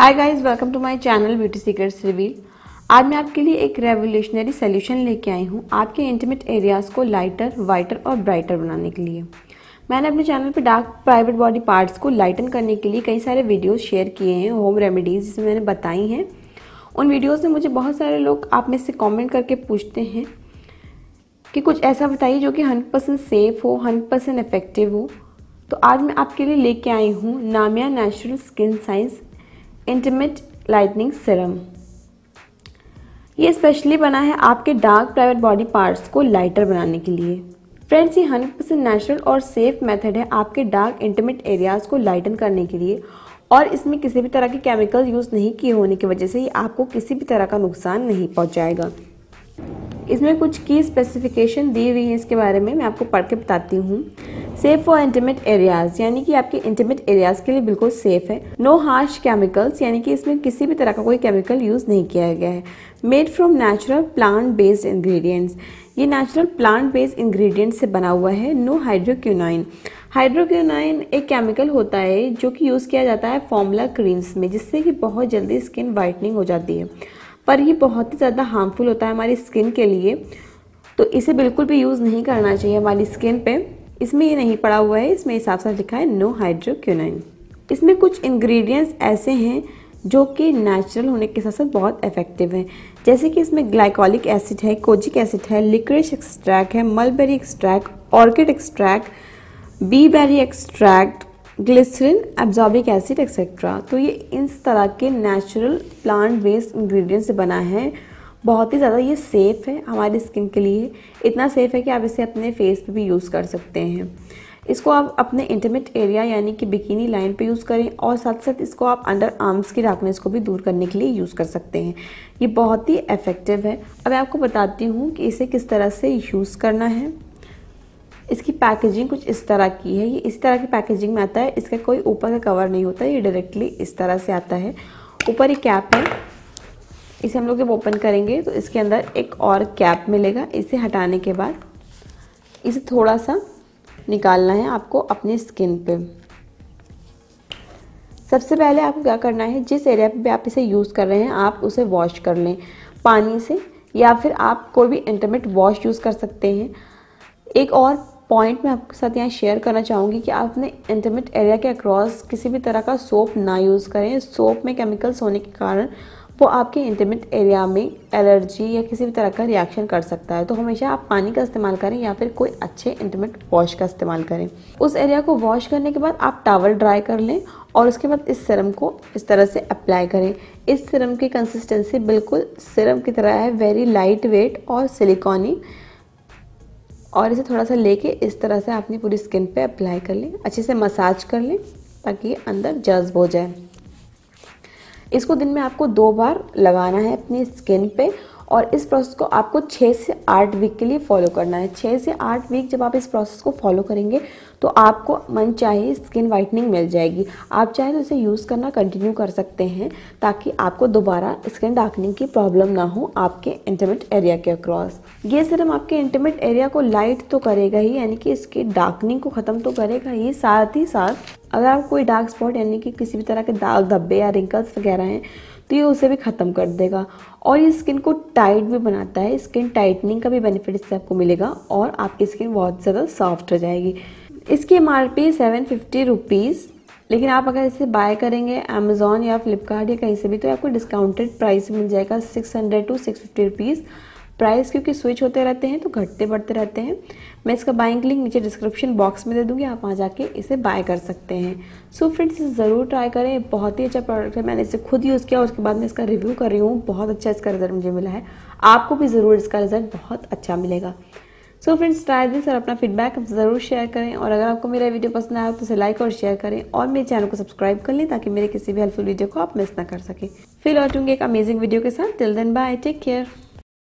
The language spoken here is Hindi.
hi guys welcome to my channel beauty secrets reveal आज मैं आपके लिए एक रेवोल्यूशनरी सोल्यूशन लेके आई हूँ आपके इंटीमेट एरियाज़ को लाइटर वाइटर और ब्राइटर बनाने के लिए मैंने अपने चैनल पे डार्क प्राइवेट बॉडी पार्ट्स को लाइटन करने के लिए कई सारे वीडियोस शेयर किए हैं होम रेमेडीज़ जिसमें मैंने बताई हैं उन वीडियोज़ में मुझे बहुत सारे लोग आप में से कॉमेंट करके पूछते हैं कि कुछ ऐसा बताइए जो कि हंड्रेड परसेंट सेफ़ हो हंड्रेड परसेंट इफ़ेक्टिव हो तो आज मैं आपके लिए लेके आई हूँ Namyaa natural skin science intimate lightening serum ये स्पेशली बना है आपके डार्क प्राइवेट बॉडी पार्ट्स को लाइटर बनाने के लिए फ्रेंड्स ये हंड्रेड परसेंट नेचुरल और सेफ मेथड है आपके डार्क इंटीमेट एरियाज़ को लाइटन करने के लिए और इसमें किसी भी तरह के केमिकल यूज़ नहीं किए होने की वजह से ये आपको किसी भी तरह का नुकसान नहीं पहुंचाएगा इसमें कुछ की स्पेसिफिकेशन दी हुई है इसके बारे में मैं आपको पढ़ के बताती हूँ सेफ फॉर इंटीमेट एरियाज यानी कि आपके इंटीमेट एरियाज के लिए बिल्कुल सेफ है नो हार्श केमिकल्स यानी कि इसमें किसी भी तरह का कोई केमिकल यूज़ नहीं किया गया है made from natural plant based ingredients ये नेचुरल प्लांट बेस्ड इंग्रेडिएंट्स से बना हुआ है नो हाइड्रोक्यूनाइन हाइड्रोक्यूनाइन एक केमिकल होता है जो कि यूज़ किया जाता है फॉर्मूला क्रीम्स में जिससे कि बहुत जल्दी स्किन वाइटनिंग हो जाती है पर ये बहुत ही ज़्यादा हार्मफुल होता है हमारी स्किन के लिए तो इसे बिल्कुल भी यूज़ नहीं करना चाहिए हमारी स्किन पे इसमें ये नहीं पड़ा हुआ है इसमें साफ साफ लिखा है नो हाइड्रोक्यूनाइन इसमें कुछ इंग्रेडिएंट्स ऐसे हैं जो कि नेचुरल होने के साथ साथ बहुत इफेक्टिव हैं जैसे कि इसमें ग्लाइकोलिक एसिड है कोजिक एसिड है लिक्रिश एक्सट्रैक्ट है mulberry extract orchid extract bearberry extract glycerin ascorbic acid etcetera तो ये इस तरह के नेचुरल प्लांट बेस्ड इंग्रेडिएंट से बना है बहुत ही ज़्यादा ये सेफ़ है हमारी स्किन के लिए इतना सेफ़ है कि आप इसे अपने फेस पे भी यूज़ कर सकते हैं इसको आप अपने इंटरमेट एरिया यानी कि बिकिनी लाइन पे यूज़ करें और साथ साथ इसको आप अंडर आर्म्स की डार्कनेस को भी दूर करने के लिए यूज़ कर सकते हैं ये बहुत ही इफ़ेक्टिव है अब मैं आपको बताती हूँ कि इसे किस तरह से यूज़ करना है इसकी पैकेजिंग कुछ इस तरह की है ये इस तरह की पैकेजिंग में आता है इसका कोई ऊपर का कवर नहीं होता ये डायरेक्टली इस तरह से आता है ऊपर एक कैप है इसे हम लोग जब ओपन करेंगे तो इसके अंदर एक और कैप मिलेगा इसे हटाने के बाद इसे थोड़ा सा निकालना है आपको अपनी स्किन पे सबसे पहले आपको क्या करना है जिस एरिया पे आप इसे यूज़ कर रहे हैं आप उसे वॉश कर लें पानी से या फिर आप कोई भी इंटरमेट वॉश यूज़ कर सकते हैं एक और पॉइंट मैं आपके साथ यहाँ शेयर करना चाहूँगी कि आप अपने इंटरमेट एरिया के अक्रॉस किसी भी तरह का सोप ना यूज़ करें सोप में केमिकल्स होने के कारण वो आपके इंटीमेट एरिया में एलर्जी या किसी भी तरह का रिएक्शन कर सकता है तो हमेशा आप पानी का इस्तेमाल करें या फिर कोई अच्छे इंटीमेट वॉश का इस्तेमाल करें उस एरिया को वॉश करने के बाद आप टावल ड्राई कर लें और उसके बाद इस सिरम को इस तरह से अप्लाई करें इस सिरम की कंसिस्टेंसी बिल्कुल सिरम की तरह है वेरी लाइट वेट और सिलिकॉनी और इसे थोड़ा सा लेके इस तरह से अपनी पूरी स्किन पे अप्लाई कर लें अच्छे से मसाज कर लें ताकि अंदर जज्ब हो जाए इसको दिन में आपको दो बार लगाना है अपनी स्किन पे और इस प्रोसेस को आपको छः से आठ वीक के लिए फॉलो करना है छः से आठ वीक जब आप इस प्रोसेस को फॉलो करेंगे तो आपको मन चाहे स्किन वाइटनिंग मिल जाएगी आप चाहे तो इसे यूज़ करना कंटिन्यू कर सकते हैं ताकि आपको दोबारा स्किन डार्कनिंग की प्रॉब्लम ना हो आपके इंटरमेट एरिया के अक्रॉस ये सिर्फ आपके इंटरमेट एरिया को लाइट तो करेगा ही यानी कि इसकी डार्कनिंग को ख़त्म तो करेगा ही साथ ही साथ अगर आप कोई डार्क स्पॉट यानी कि किसी भी तरह के दाग धब्बे या रिंकल्स वगैरह हैं तो ये उसे भी ख़त्म कर देगा और ये स्किन को टाइट भी बनाता है स्किन टाइटनिंग का भी बेनिफिट इससे आपको मिलेगा और आपकी स्किन बहुत ज़्यादा सॉफ्ट हो जाएगी इसकी M R P seven fifty rupees लेकिन आप अगर इसे बाय करेंगे अमेज़ोन या फ्लिपकार्ट या कहीं से भी तो आपको डिस्काउंटेड प्राइस मिल जाएगा six hundred to six fifty rupees price क्योंकि स्विच होते रहते हैं तो घटते बढ़ते रहते हैं मैं इसका बाइंग लिंक नीचे डिस्क्रिप्शन बॉक्स में दे दूँगी आप वहाँ जाके इसे बाय कर सकते हैं सो so फ्रेंड्स इसे ज़रूर ट्राई करें बहुत ही अच्छा प्रोडक्ट है मैंने इसे खुद यूज़ किया उसके बाद मैं इसका रिव्यू कर रही हूँ बहुत अच्छा इसका रिजल्ट मुझे मिला है आपको भी ज़रूर इसका रिजल्ट बहुत अच्छा मिलेगा सो फ्रेंड्स ट्राई दिस और अपना फीडबैक ज़रूर शेयर करें और अगर आपको मेरा वीडियो पसंद आया तो उसे लाइक और शेयर करें और मेरे चैनल को सब्सक्राइब कर लें ताकि मेरे किसी भी हेल्पफुल वीडियो को आप मिस ना कर सकें फिर लौटूंगी एक अमेजिंग वीडियो के साथ till then bye take care